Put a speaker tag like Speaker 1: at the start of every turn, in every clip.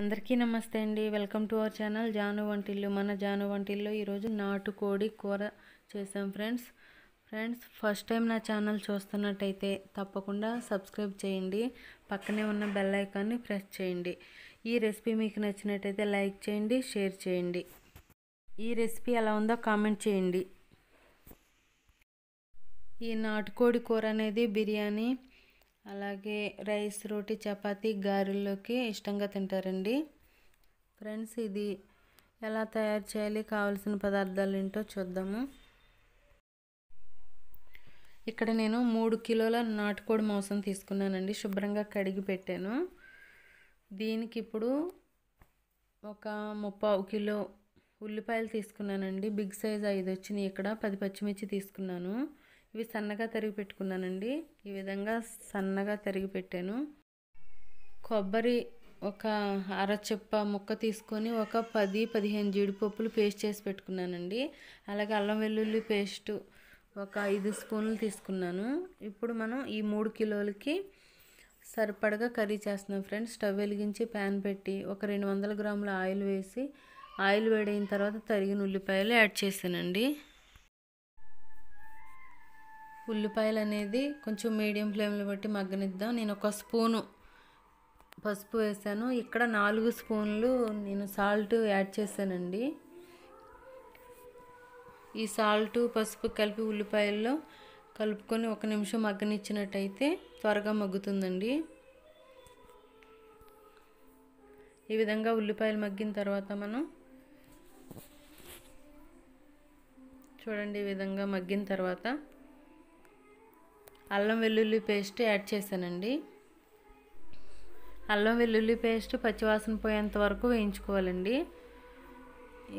Speaker 1: అందరికీ నమస్తే అండి welcome to our channel Janu Vantillu మన జాను వంటిల్లో ఈరోజు నాటుకోడి కూర చేసాం ఫ్రెండ్స్ ఫ్రెండ్స్ ఫస్ట్ టైం నా ఛానల్ చూస్తున్నట్టయితే తప్పకుండా సబ్స్క్రైబ్ చేయండి పక్కనే ఉన్న బెల్ ఐకాన్ని ప్రెస్ చేయండి ఈ రెసిపీ మీకు నచ్చినట్టయితే లైక్ చేయండి షేర్ చేయండి ఈ రెసిపీ ఎలా ఉందో కామెంట్ చేయండి ఈ నాటుకోడి కూర అనేది బిర్యానీ అలాగే రైస్ రోటీ చపాతి గారెల్లోకి ఇష్టంగా తింటారండి ఫ్రెండ్స్ ఇది ఎలా తయారు చేయాలి కావాల్సిన పదార్థాలు ఏంటో చూద్దాము ఇక్కడ నేను మూడు కిలోల నాటుకోడి మాంసం తీసుకున్నానండి శుభ్రంగా కడిగి పెట్టాను దీనికి ఇప్పుడు ఒక ముప్పావు కిలో ఉల్లిపాయలు తీసుకున్నానండి బిగ్ సైజ్ ఐదు వచ్చినాయి ఇక్కడ పది పచ్చిమిర్చి తీసుకున్నాను ఇవి సన్నగా తరిగి పెట్టుకున్నానండి ఈ విధంగా సన్నగా తరిగి పెట్టాను కొబ్బరి ఒక అరచెప్ప ముక్క తీసుకొని ఒక పది పదిహేను జీడిపప్పులు పేస్ట్ చేసి పెట్టుకున్నానండి అలాగే అల్లం వెల్లుల్లి పేస్టు ఒక ఐదు స్పూన్లు తీసుకున్నాను ఇప్పుడు మనం ఈ మూడు కిలోలకి సరిపడగా కర్రీ చేస్తున్నాం ఫ్రెండ్స్ స్టవ్ వెలిగించి ప్యాన్ పెట్టి ఒక రెండు వందల గ్రాముల ఆయిల్ వేసి ఆయిల్ వేడైన తర్వాత తరిగిన ఉల్లిపాయలు యాడ్ చేశానండి ఉల్లిపాయలు అనేది కొంచెం మీడియం ఫ్లేమ్లో పెట్టి మగ్గనిద్దాం నేను ఒక స్పూను పసుపు వేసాను ఇక్కడ నాలుగు స్పూన్లు నేను సాల్ట్ యాడ్ చేశానండి ఈ సాల్ట్ పసుపు కలిపి ఉల్లిపాయల్లో కలుపుకొని ఒక నిమిషం మగ్గనిచ్చినట్టయితే త్వరగా మగ్గుతుందండి ఈ విధంగా ఉల్లిపాయలు మగ్గిన తర్వాత మనం చూడండి ఈ విధంగా మగ్గిన తర్వాత అల్లం వెల్లుల్లి పేస్ట్ యాడ్ చేశానండి అల్లం వెల్లుల్లి పేస్ట్ పచ్చివాసన పోయేంత వరకు వేయించుకోవాలండి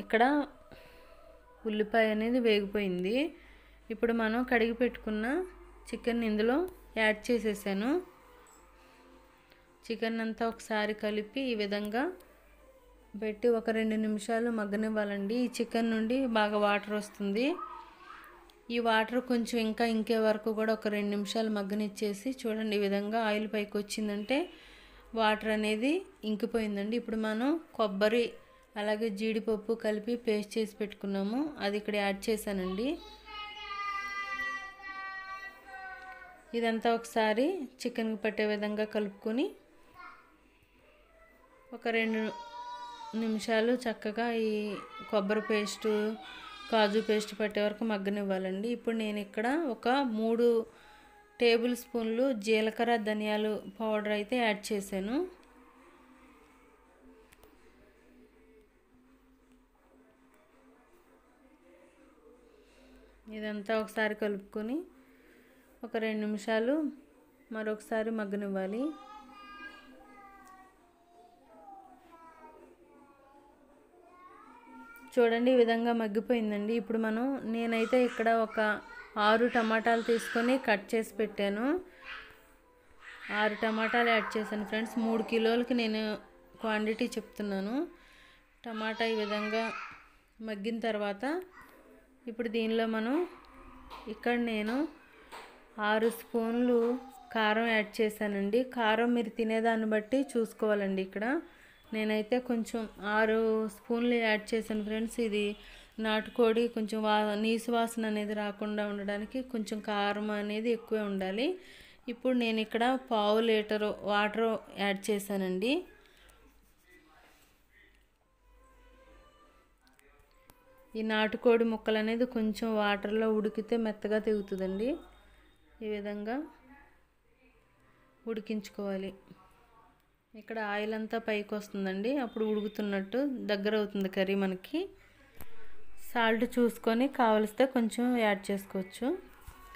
Speaker 1: ఇక్కడ ఉల్లిపాయ అనేది వేగిపోయింది ఇప్పుడు మనం కడిగి పెట్టుకున్న చికెన్ ఇందులో యాడ్ చేసేసాను చికెన్ అంతా ఒకసారి కలిపి ఈ విధంగా పెట్టి ఒక రెండు నిమిషాలు మగ్గనివ్వాలండి ఈ చికెన్ నుండి బాగా వాటర్ వస్తుంది ఈ వాటర్ కొంచెం ఇంకా ఇంకే వరకు కూడా ఒక రెండు నిమిషాలు మగ్గనిచ్చేసి చూడండి ఈ విధంగా ఆయిల్ పైకి వచ్చిందంటే వాటర్ అనేది ఇంకిపోయిందండి ఇప్పుడు మనం కొబ్బరి అలాగే జీడిపప్పు కలిపి పేస్ట్ చేసి పెట్టుకున్నాము అది ఇక్కడ యాడ్ చేశానండి ఇదంతా ఒకసారి చికెన్కి పట్టే విధంగా కలుపుకొని ఒక రెండు నిమిషాలు చక్కగా ఈ కొబ్బరి పేస్టు కాజు పేస్ట్ పట్టే వరకు మగ్గనివ్వాలండి ఇప్పుడు నేను ఇక్కడ ఒక మూడు టేబుల్ స్పూన్లు జీలకర్ర ధనియాలు పౌడర్ అయితే యాడ్ చేశాను ఇదంతా ఒకసారి కలుపుకొని ఒక రెండు నిమిషాలు మరొకసారి మగ్గనివ్వాలి చూడండి ఈ విధంగా మగ్గిపోయిందండి ఇప్పుడు మనం నేనైతే ఇక్కడ ఒక ఆరు టమాటాలు తీసుకొని కట్ చేసి పెట్టాను ఆరు టమాటాలు యాడ్ చేశాను ఫ్రెండ్స్ మూడు కిలోలకి నేను క్వాంటిటీ చెప్తున్నాను టమాటా ఈ విధంగా మగ్గిన తర్వాత ఇప్పుడు దీనిలో మనం ఇక్కడ నేను ఆరు స్పూన్లు కారం యాడ్ చేశానండి కారం మీరు తినేదాన్ని బట్టి చూసుకోవాలండి ఇక్కడ నేనైతే కొంచెం ఆరు స్పూన్లు యాడ్ చేశాను ఫ్రెండ్స్ ఇది నాటుకోడి కొంచెం వా నీసు వాసన అనేది రాకుండా ఉండడానికి కొంచెం కారం అనేది ఎక్కువే ఉండాలి ఇప్పుడు నేను ఇక్కడ పావు లీటరు వాటర్ యాడ్ చేశానండి ఈ నాటుకోడి ముక్కలు అనేది కొంచెం వాటర్లో ఉడికితే మెత్తగా తెగుతుందండి ఈ విధంగా ఉడికించుకోవాలి ఇక్కడ ఆయిల్ అంతా పైకి వస్తుందండి అప్పుడు ఉడుకుతున్నట్టు దగ్గర అవుతుంది కర్రీ మనకి సాల్ట్ చూసుకొని కావలిస్తే కొంచెం యాడ్ చేసుకోవచ్చు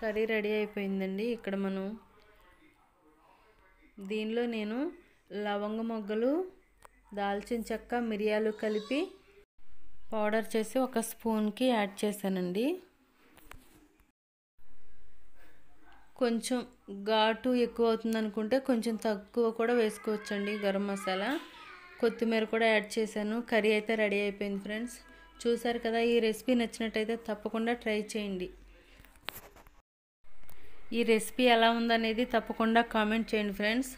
Speaker 1: కర్రీ రెడీ అయిపోయిందండి ఇక్కడ మనం దీనిలో నేను లవంగ మొగ్గలు దాల్చిన చెక్క మిరియాలు కలిపి పౌడర్ చేసి ఒక స్పూన్కి యాడ్ చేశానండి కొంచెం ఘాటు ఎక్కువ అవుతుంది అనుకుంటే కొంచెం తక్కువ కూడా వేసుకోవచ్చండి గరం మసాలా కొత్తిమీర కూడా యాడ్ చేశాను కర్రీ అయితే రెడీ అయిపోయింది ఫ్రెండ్స్ చూసారు కదా ఈ రెసిపీ నచ్చినట్టయితే తప్పకుండా ట్రై చేయండి ఈ రెసిపీ ఎలా ఉందనేది తప్పకుండా కామెంట్ చేయండి ఫ్రెండ్స్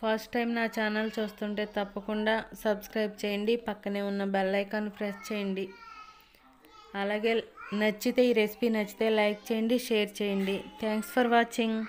Speaker 1: ఫస్ట్ టైం నా ఛానల్ చూస్తుంటే తప్పకుండా సబ్స్క్రైబ్ చేయండి పక్కనే ఉన్న బెల్ ఐకాన్ ప్రెస్ చేయండి అలాగే నచ్చితే ఈ రెసిపీ నచ్చితే లైక్ చేయండి షేర్ చేయండి థ్యాంక్స్ ఫర్ వాచింగ్